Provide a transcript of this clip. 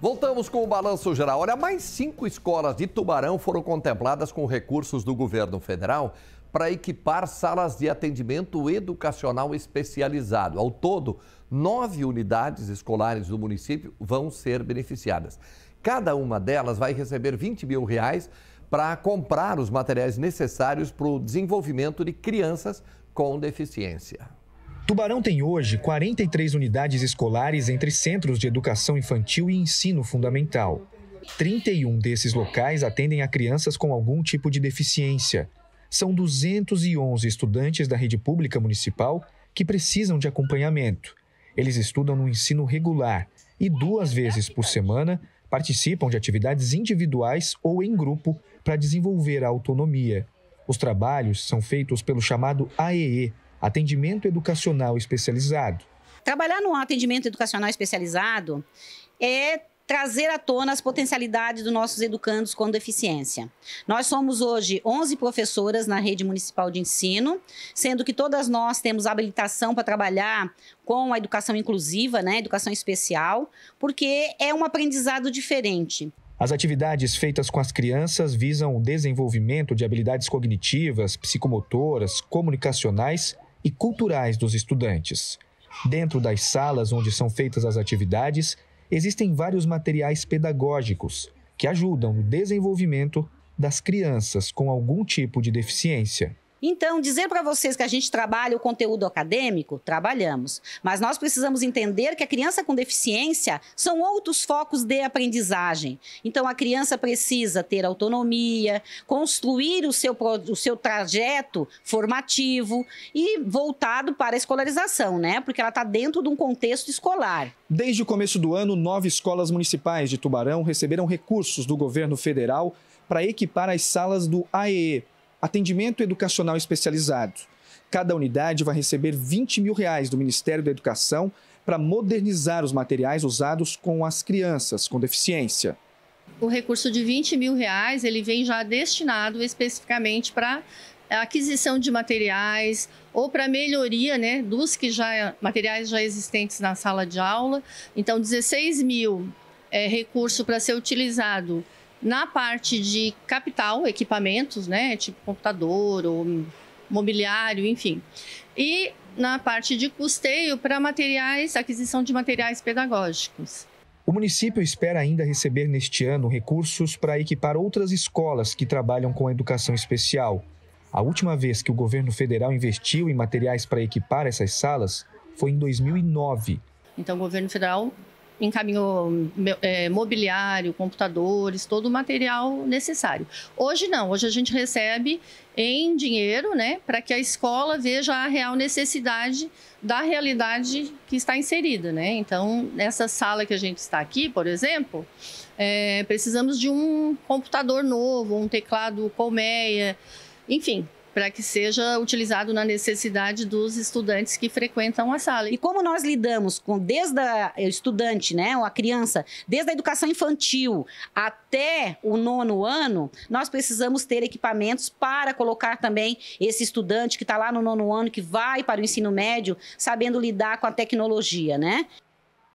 Voltamos com o balanço geral. Olha, mais cinco escolas de Tubarão foram contempladas com recursos do governo federal para equipar salas de atendimento educacional especializado. Ao todo, nove unidades escolares do município vão ser beneficiadas. Cada uma delas vai receber 20 mil reais para comprar os materiais necessários para o desenvolvimento de crianças com deficiência. Tubarão tem hoje 43 unidades escolares entre centros de educação infantil e ensino fundamental. 31 desses locais atendem a crianças com algum tipo de deficiência. São 211 estudantes da rede pública municipal que precisam de acompanhamento. Eles estudam no ensino regular e duas vezes por semana participam de atividades individuais ou em grupo para desenvolver a autonomia. Os trabalhos são feitos pelo chamado AEE, atendimento educacional especializado. Trabalhar no atendimento educacional especializado é trazer à tona as potencialidades dos nossos educandos com deficiência. Nós somos hoje 11 professoras na rede municipal de ensino, sendo que todas nós temos habilitação para trabalhar com a educação inclusiva, né, educação especial, porque é um aprendizado diferente. As atividades feitas com as crianças visam o desenvolvimento de habilidades cognitivas, psicomotoras, comunicacionais e culturais dos estudantes. Dentro das salas onde são feitas as atividades, existem vários materiais pedagógicos que ajudam no desenvolvimento das crianças com algum tipo de deficiência. Então, dizer para vocês que a gente trabalha o conteúdo acadêmico, trabalhamos. Mas nós precisamos entender que a criança com deficiência são outros focos de aprendizagem. Então, a criança precisa ter autonomia, construir o seu, o seu trajeto formativo e voltado para a escolarização, né? Porque ela está dentro de um contexto escolar. Desde o começo do ano, nove escolas municipais de Tubarão receberam recursos do governo federal para equipar as salas do AEE Atendimento educacional especializado. Cada unidade vai receber 20 mil reais do Ministério da Educação para modernizar os materiais usados com as crianças com deficiência. O recurso de 20 mil reais ele vem já destinado especificamente para aquisição de materiais ou para melhoria né, dos que já materiais já existentes na sala de aula. Então, 16 mil é recurso para ser utilizado na parte de capital, equipamentos, né, tipo computador ou mobiliário, enfim. E na parte de custeio para materiais, aquisição de materiais pedagógicos. O município espera ainda receber neste ano recursos para equipar outras escolas que trabalham com a educação especial. A última vez que o governo federal investiu em materiais para equipar essas salas foi em 2009. Então, o governo federal encaminhou é, mobiliário, computadores, todo o material necessário. Hoje não, hoje a gente recebe em dinheiro, né, para que a escola veja a real necessidade da realidade que está inserida, né? Então, nessa sala que a gente está aqui, por exemplo, é, precisamos de um computador novo, um teclado colmeia, enfim, para que seja utilizado na necessidade dos estudantes que frequentam a sala. E como nós lidamos com desde o é, estudante, né, ou a criança, desde a educação infantil até o nono ano, nós precisamos ter equipamentos para colocar também esse estudante que está lá no nono ano, que vai para o ensino médio, sabendo lidar com a tecnologia, né?